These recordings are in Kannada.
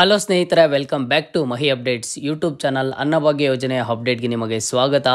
ಹಲೋ ಸ್ನೇಹಿತರೆ welcome back to Mahi updates YouTube channel Annabhagya ಯೋಜನೆಯ ಅಪ್ಡೇಟ್ಗೆ ನಿಮಗೆ ಸ್ವಾಗತ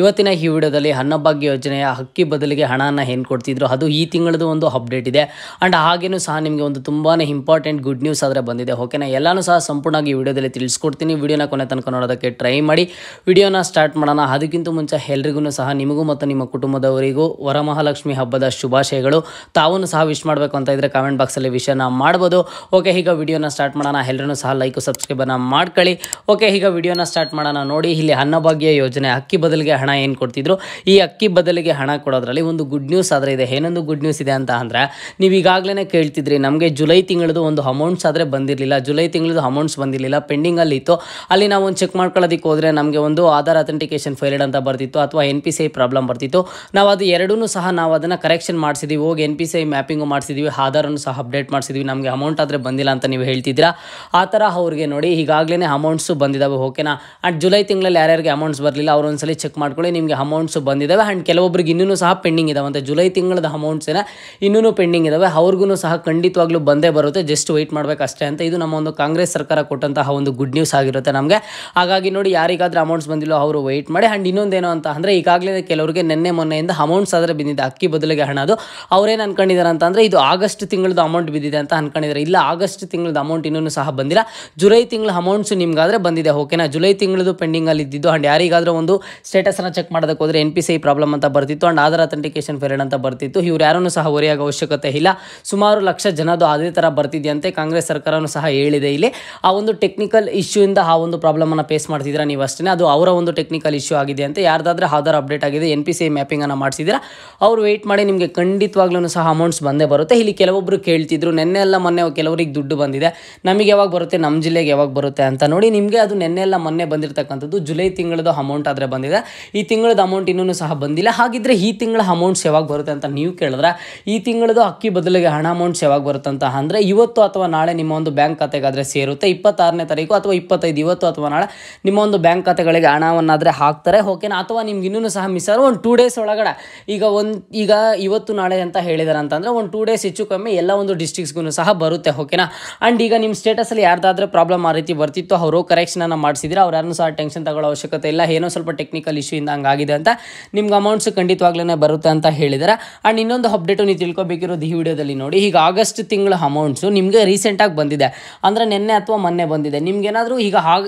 ಇವತ್ತಿನ ಈ ವಿಡಿಯೋದಲ್ಲಿ ಅನ್ನಭಾಗ್ಯ ಯೋಜನೆಯ ಹಕ್ಕಿ ಬದಲಿಗೆ ಹಣನ ಏನು ಕೊಡ್ತಿದ್ರು ಅದು ಈ ತಿಂಗಳದು ಒಂದು ಅಪ್ಡೇಟ್ ಇದೆ ಆ್ಯಂಡ್ ಹಾಗೇನೂ ಸಹ ನಿಮಗೆ ಒಂದು ತುಂಬಾ ಇಂಪಾರ್ಟೆಂಟ್ ಗುಡ್ ನ್ಯೂಸ್ ಆದರೆ ಬಂದಿದೆ ಓಕೆನಾ ಎಲ್ಲಾನು ಸಹ ಸಂಪೂರ್ಣವಾಗಿ ವಿಡಿಯೋದಲ್ಲಿ ತಿಳಿಸ್ಕೊಡ್ತೀನಿ ವಿಡಿಯೋನ ಕೊನೆ ತನಕ ನೋಡೋದಕ್ಕೆ ಟ್ರೈ ಮಾಡಿ ವಿಡಿಯೋನ ಸ್ಟಾರ್ಟ್ ಮಾಡೋಣ ಅದಕ್ಕಿಂತ ಮುಂಚೆ ಎಲ್ರಿಗೂ ಸಹ ನಿಮಗೂ ಮತ್ತು ನಿಮ್ಮ ಕುಟುಂಬದವರಿಗೂ ವರಮಹಾಲಕ್ಷ್ಮಿ ಹಬ್ಬದ ಶುಭಾಶಯಗಳು ತಾವೂ ಸಹ ವಿಶ್ ಮಾಡಬೇಕು ಅಂತ ಇದ್ರೆ ಕಾಮೆಂಟ್ ಬಾಕ್ಸಲ್ಲಿ ವಿಷಯನ ಮಾಡ್ಬೋದು ಓಕೆ ಈಗ ವಿಡಿಯೋನ ಸ್ಟಾರ್ಟ್ ಮಾಡೋಣ ಎಲ್ಲರೂ ಚಾನಲ್ನ ಸಹ ಲೈಕ್ ಸಬ್ಸ್ಕ್ರೈಬನ್ನು ಮಾಡ್ಕೊಳ್ಳಿ ಓಕೆ ಈಗ ವಿಡಿಯೋನ ಸ್ಟಾರ್ಟ್ ಮಾಡೋಣ ನೋಡಿ ಇಲ್ಲಿ ಅನ್ನಭಾಗ್ಯ ಯೋಜನೆ ಅಕ್ಕಿ ಬದಲಿಗೆ ಹಣ ಏನು ಕೊಡ್ತಿದ್ರು ಈ ಅಕ್ಕಿ ಬದಲಿಗೆ ಹಣ ಕೊಡೋದ್ರಲ್ಲಿ ಒಂದು ಗುಡ್ ನ್ಯೂಸ್ ಆದರೆ ಇದೆ ಏನೊಂದು ಗುಡ್ ನ್ಯೂಸ್ ಇದೆ ಅಂತ ಅಂದರೆ ನೀವು ಈಗಾಗಲೇ ಕೇಳ್ತಿದ್ರಿ ನಮಗೆ ಜುಲೈ ತಿಂಗಳದು ಒಂದು ಅಮೌಂಟ್ಸ್ ಆದರೆ ಬಂದಿರಲಿಲ್ಲ ಜುಲೈ ತಿಂಗಳದು ಅಮೌಂಟ್ಸ್ ಬಂದಿರಲಿಲ್ಲ ಪೆಂಡಿಂಗಲ್ಲಿ ಇತ್ತು ಅಲ್ಲಿ ನಾವು ಒಂದು ಚೆಕ್ ಮಾಡ್ಕೊಳ್ಳೋದಕ್ಕೆ ಹೋದರೆ ನಮಗೆ ಒಂದು ಆಧಾರ್ ಅಥೆಂಟಿಕೇಶನ್ ಫೈಲ್ಡ್ ಅಂತ ಬರ್ತಿತ್ತು ಅಥವಾ ಎನ್ ಪಿ ಸಿ ಪ್ರಾಬ್ಲಮ್ ಬರ್ತಿತ್ತು ನಾವು ಅದು ಎರಡೂ ಸಹ ನಾವು ಅದನ್ನು ಕರೆಕ್ಷನ್ ಮಾಡಿಸಿದ್ವಿ ಹೋಗಿ N P C I mapping ಮಾಡಿಸಿದ್ವಿ ಆಧಾರನ್ನು ಸಹ ಅಪ್ಡೇಟ್ ಮಾಡಿಸಿದ್ವಿ ನಮಗೆ ಅಮೌಂಟ್ ಆದರೆ ಬಂದಿಲ್ಲ ಅಂತ ನೀವು ಹೇಳ್ತಿದ್ದೀರಾ ಆ ಥರ ಅವ್ರಿಗೆ ನೋಡಿ ಈಗಾಗಲೇ ಅಮೌಂಟ್ಸು ಬಂದಿದ್ದಾವೆ ಓಕೆನಾ ಆ್ಯಂಡ್ ಜುಲೈ ತಿಂಗಳಲ್ಲಿ ಯಾರ್ಯಾರಿಗೆ ಅಮೌಂಟ್ಸ್ ಬರಲಿಲ್ಲ ಅವರೊಂದ್ಸಲಿ ಚೆಕ್ ಮಾಡ್ಕೊಳ್ಳಿ ನಿಮಗೆ ಅಮೌಂಟ್ಸು ಬಂದಿದ್ದಾವೆ ಆ್ಯಂಡ್ ಕೆಲವೊಬ್ರಿಗೆ ಇನ್ನೂ ಸಹ ಪೆಂಡಿಂಗ್ ಇದಾವೆ ಅಂತ ಜುಲೈ ತಿಂಗಳದ ಏನ ಇನ್ನೂ ಪೆಂಡಿಂಗ್ ಇದ್ದಾವೆ ಅವ್ರಿಗೂ ಸಹ ಖಂಡಿತವಾಗ್ಲೂ ಬಂದೇ ಬರುತ್ತೆ ಜಸ್ಟ್ ವೆಯ್ಟ್ ಮಾಡಬೇಕಷ್ಟೇ ಅಂತ ಇದು ನಮ್ಮ ಒಂದು ಕಾಂಗ್ರೆಸ್ ಸರ್ಕಾರ ಕೊಟ್ಟಂತಹ ಒಂದು ಗುಡ್ ನ್ಯೂಸ್ ಆಗಿರುತ್ತೆ ನಮಗೆ ಹಾಗಾಗಿ ನೋಡಿ ಯಾರಿಗಾದ್ರೂ ಅಮೌಂಟ್ಸ್ ಬಂದಿಲ್ಲೋ ಅವರು ವೆಯ್ಟ್ ಮಾಡಿ ಆ್ಯಂಡ್ ಇನ್ನೊಂದೇನೋ ಅಂತ ಅಂದರೆ ಈಗಾಗಲೇ ಕೆಲವರಿಗೆ ನಿನ್ನೆ ಮೊನ್ನೆಯಿಂದ ಅಮೌಂಟ್ಸ್ ಆದರೆ ಬಿದ್ದಿದೆ ಅಕ್ಕಿ ಬದಲಿಗೆ ಹಣ ಅದು ಅವರೇನು ಅಂದ್ಕೊಂಡಿದ್ದಾರೆ ಅಂತ ಅಂದರೆ ಇದು ಆಗಸ್ಟ್ ತಿಂಗಳದ ಅಮೌಂಟ್ ಬಿದ್ದಿದೆ ಅಂತ ಅಂದ್ಕೊಂಡಿದ್ದಾರೆ ಇಲ್ಲ ಆಗಸ್ಟ್ ತಿಂಗಳದ ಅಮೌಂಟ್ ಇನ್ನೂ ಸಹ ಬಂದಿಲ್ಲ ಜುಲೈ ತಿಂಗಳ ಅಮೌಂಟ್ಸ್ ನಿಮಗಾದರೆ ಬಂದಿದೆ ಓಕೆನಾ ಜುಲೈ ತಿಂಗಳದು ಪೆಂಡಿಂಗಲ್ಲಿ ಇದ್ದಿದ್ದು ಆ್ಯಂಡ್ ಯಾರಿಗಾದರೂ ಒಂದು ಸ್ಟೇಟಸನ್ನು ಚೆಕ್ ಮಾಡೋದಕ್ಕೆ ಹೋದರೆ N P C I problem ಅಂತ ಬರ್ತಿತ್ತು ಆ್ಯಂಡ್ ಆಧಾರ್ ಅಥೆಂಟಿಕೇಶನ್ ಫೇರ್ಡ್ ಅಂತ ಬರ್ತಿತ್ತು ಇವ್ರು ಯಾರನ್ನೂ ಸಹ ಹೊರೆಯಾಗ ಅವಶ್ಯಕತೆ ಇಲ್ಲ ಸುಮಾರು ಲಕ್ಷ ಜನದು ಅದೇ ಥರ ಬರ್ತಿದೆಯಂತೆ ಕಾಂಗ್ರೆಸ್ ಸರ್ಕಾರನೂ ಸಹ ಹೇಳಿದೆ ಇಲ್ಲಿ ಆ ಒಂದು ಟೆಕ್ನಿಕಲ್ ಇಶ್ಯೂಯಿಂದ ಆ ಒಂದು ಪ್ರಾಬ್ಲಮನ್ನು ಫೇಸ್ ಮಾಡ್ತಿದ್ದೀರಾ ನೀವು ಅಷ್ಟೇ ಅದು ಅವರ ಒಂದು ಟೆಕ್ನಿಕಲ್ ಇಶ್ಯೂ ಆಗಿದೆ ಅಂತ ಯಾರ್ದಾದ್ರೂ ಆಧಾರ್ ಅಪ್ಡೇಟ್ ಆಗಿದೆ ಎನ್ ಪಿ ಸಿ ಐ ಮ್ಯಾಪಿಂಗನ್ನು ಮಾಡಿಸಿದ್ದೀರಾ ಅವ್ರು ವೆಯ್ಟ್ ಮಾಡಿ ನಿಮಗೆ ಖಂಡಿತವಾಗ್ಲೂ ಸಹ ಅಮೌಂಟ್ಸ್ ಬಂದೇ ಬರುತ್ತೆ ಇಲ್ಲಿ ಕೆಲವೊಬ್ಬರು ಕೇಳ್ತಿದ್ರು ನೆನ್ನೆ ಎಲ್ಲ ಮೊನ್ನೆ ಕೆಲವರಿಗೆ ದುಡ್ಡು ಬಂದಿದೆ ನಮಗೆ ಯಾವಾಗ ಯಾವಾಗ ಬರುತ್ತೆ ನಮ್ಮ ಜಿಲ್ಲೆಗೆ ಯಾವಾಗ ಬರುತ್ತೆ ಅಂತ ನೋಡಿ ನಿಮಗೆ ಅದು ನೆನ್ನೆ ಎಲ್ಲ ಮೊನ್ನೆ ಬಂದಿರತಕ್ಕಂಥದ್ದು ಜುಲೈ ತಿಂಗಳದ ಅಮೌಂಟ್ ಆದರೆ ಬಂದಿದೆ ಈ ತಿಂಗಳದ ಅಮೌಂಟ್ ಇನ್ನೂ ಸಹ ಬಂದಿಲ್ಲ ಹಾಗಿದ್ರೆ ಈ ತಿಂಗಳ ಅಮೌಂಟ್ಸ್ ಯಾವಾಗ ಬರುತ್ತೆ ಅಂತ ನೀವು ಕೇಳಿದ್ರೆ ಈ ತಿಂಗಳದು ಅಕ್ಕಿ ಬದಲಿಗೆ ಹಣ ಅಮೌಂಟ್ಸ್ ಯಾವಾಗ ಬರುತ್ತೆ ಅಂತ ಅಂದರೆ ಇವತ್ತು ಅಥವಾ ನಾಳೆ ನಿಮ್ಮ ಒಂದು ಬ್ಯಾಂಕ್ ಖಾತೆಗಾದರೆ ಸೇರುತ್ತೆ ಇಪ್ಪತ್ತಾರನೇ ತಾರೀಕು ಅಥವಾ ಇಪ್ಪತ್ತೈದು ಇವತ್ತು ಅಥವಾ ನಾಳೆ ನಿಮ್ಮ ಒಂದು ಬ್ಯಾಂಕ್ ಖಾತೆಗಳಿಗೆ ಹಣವನ್ನಾದರೆ ಹಾಕ್ತಾರೆ ಓಕೆನಾ ಅಥವಾ ನಿಮ್ಗೆ ಇನ್ನೂ ಸಹ ಮಿಸ್ ಆದರೆ ಒಂದು ಟೂ ಡೇಸ್ ಒಳಗಡೆ ಈಗ ಒಂದು ಈಗ ಇವತ್ತು ನಾಳೆ ಅಂತ ಹೇಳಿದಾರೆ ಅಂತಂದರೆ ಒಂದು ಟೂ ಡೇಸ್ ಹೆಚ್ಚು ಕಮ್ಮಿ ಎಲ್ಲ ಒಂದು ಡಿಸ್ಟಿಕ್ಸ್ಗೂ ಸಹ ಬರುತ್ತೆ ಓಕೆನಾ ಆ್ಯಂಡ್ ಈಗ ನಿಮ್ಮ ಸ್ಟೇಟಸ್ ಕ್ಲಾಸಲ್ಲಿ ಯಾರ್ದಾದ್ರೂ ಪ್ರಾಬ್ಲಮ್ ಆ ರೀತಿ ಬರ್ತಿತ್ತು ಅವರು ಕರೆಕ್ಷನನ್ನು ಮಾಡಿಸಿದ್ರೆ ಅವ್ರು ಯಾರನ್ನೂ ಸಹ ಟೆನ್ಷನ್ ತಗೊಳ್ಳೋ ಅವಶ್ಯಕತೆ ಇಲ್ಲ ಏನೋ ಸ್ವಲ್ಪ ಟೆಕ್ನಿಕಲ್ ಇಶ್ಯೂ ಇಂದ ಹಂಗಾಗಿದೆ ಅಂತ ನಿಮ್ಗೆ ಅಮೌಂಟ್ಸ್ ಖಂಡಿತವಾಗ್ಲೇ ಬರುತ್ತೆ ಅಂತ ಹೇಳಿದ್ದಾರೆ ಆ್ಯಂಡ್ ಇನ್ನೊಂದು ಅಪ್ಡೇಟು ನೀವು ತಿಳ್ಕೊಬೇಕಿರೋದು ಈ ವಿಡಿಯೋದಲ್ಲಿ ನೋಡಿ ಈಗ ಆಗಸ್ಟ್ ತಿಂಗಳ ಅಮೌಂಟ್ಸು ನಿಮಗೆ ರೀಸೆಂಟಾಗಿ ಬಂದಿದೆ ಅಂದರೆ ನಿನ್ನೆ ಅಥವಾ ಮೊನ್ನೆ ಬಂದಿದೆ ನಿಮ್ಗೇನಾದರೂ ಈಗ ಆಗ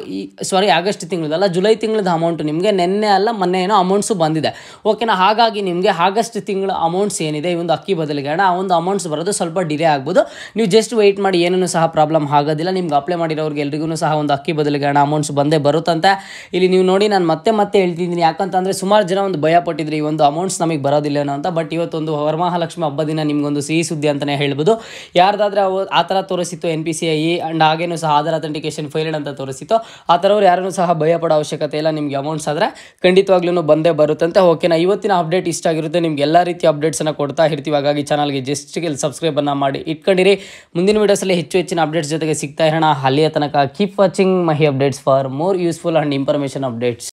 ಸಾರಿ ಆಗಸ್ಟ್ ತಿಂಗಳದಲ್ಲ ಜುಲೈ ತಿಂಗಳದ ಅಮೌಂಟ್ ನಿಮಗೆ ನಿನ್ನೆ ಅಲ್ಲ ಮೊನ್ನೆ ಏನೋ ಅಮೌಂಟ್ಸು ಬಂದಿದೆ ಓಕೆನಾ ಹಾಗಾಗಿ ನಿಮಗೆ ಆಗಸ್ಟ್ ತಿಂಗಳ ಅಮೌಂಟ್ಸ್ ಏನಿದೆ ಈ ಒಂದು ಅಕ್ಕಿ ಬದಲಿಗೆ ಆ ಒಂದು ಅಮೌಂಟ್ಸ್ ಬರೋದು ಸ್ವಲ್ಪ ಡಿಲೇ ಆಗ್ಬೋದು ನೀವು ಜಸ್ಟ್ ವೆಯ್ಟ್ ಮಾಡಿ ಏನೂ ಸಹ ಪ್ರಾಬ್ಲಮ್ ಆಗೋದಿಲ್ಲ ನಿಮ್ಗೆ ಅಪ್ಲೈ ಮಾಡಿರೋರಿಗೆ ಎಲ್ರಿಗೂ ಸಹ ಒಂದು ಅಕ್ಕಿ ಬದಲಿಗೆ ಹಣ ಅಮೌಂಟ್ಸ್ ಬಂದೇ ಬರುತ್ತಂತ ಇಲ್ಲಿ ನೀವು ನೋಡಿ ನಾನು ಮತ್ತೆ ಮತ್ತೆ ಹೇಳ್ತಿದ್ದೀನಿ ಯಾಕಂತಂದರೆ ಸುಮಾರು ಜನ ಒಂದು ಭಯ ಈ ಒಂದು ಅಮೌಂಟ್ಸ್ ನಮಗೆ ಬರೋದಿಲ್ಲ ಅಂತ ಬಟ್ ಇವತ್ತೊಂದು ವರಮಹಾಲಕ್ಷ್ಮಿ ಹಬ್ಬ ದಿನ ನಿಮಗೊಂದು ಸಿಹಿ ಸುದ್ದಿ ಅಂತಲೇ ಹೇಳ್ಬೋದು ಯಾರ್ದಾದ್ರೆ ಆ ಥರ ತೋರಿಸಿತ್ತು N P C I and ಹಾಗೇನು ಸಹ ಆಧಾರ್ ಅಥೆಂಟಿಕೇಶನ್ ಫೇಲ್ಡ್ ಅಂತ ತೋರಿಸಿತ್ತು ಆ ಥರವ್ರು ಯಾರೂ ಸಹ ಭಯ ಪಡೋ ಅವಶ್ಯಕತೆ ಇಲ್ಲ ನಿಮಗೆ ಅಮೌಂಟ್ಸ್ ಆದರೆ ಖಂಡಿತವಾಗ್ಲೂ ಬಂದೇ ಬರುತ್ತಂತೆ ಓಕೆನಾ ಇವತ್ತಿನ ಅಪ್ಡೇಟ್ ಇಷ್ಟ ಆಗಿರುತ್ತೆ ನಿಮ್ಗೆ ಎಲ್ಲ ರೀತಿಯ ಅಪ್ಡೇಟ್ಸನ್ನು ಕೊಡ್ತಾ ಇರ್ತೀವಿ ಹಾಗಾಗಿ ಚಾನಲ್ಗೆ ಸಬ್ಸ್ಕ್ರೈಬ್ ಸಬ್ಸ್ಕ್ರೈಬನ್ನು ಮಾಡಿ ಇಟ್ಕೊಂಡಿರಿ ಮುಂದಿನ ವೀಡಿಯೋಸಲ್ಲಿ ಹೆಚ್ಚು ಹೆಚ್ಚಿನ ಅಪ್ಡೇಟ್ಸ್ ಜೊತೆಗೆ ಸಿಗ್ತಾ ಇರೋಣ ಅಲ್ಲಿಯ ತನಕ keep watching my updates for more useful and information updates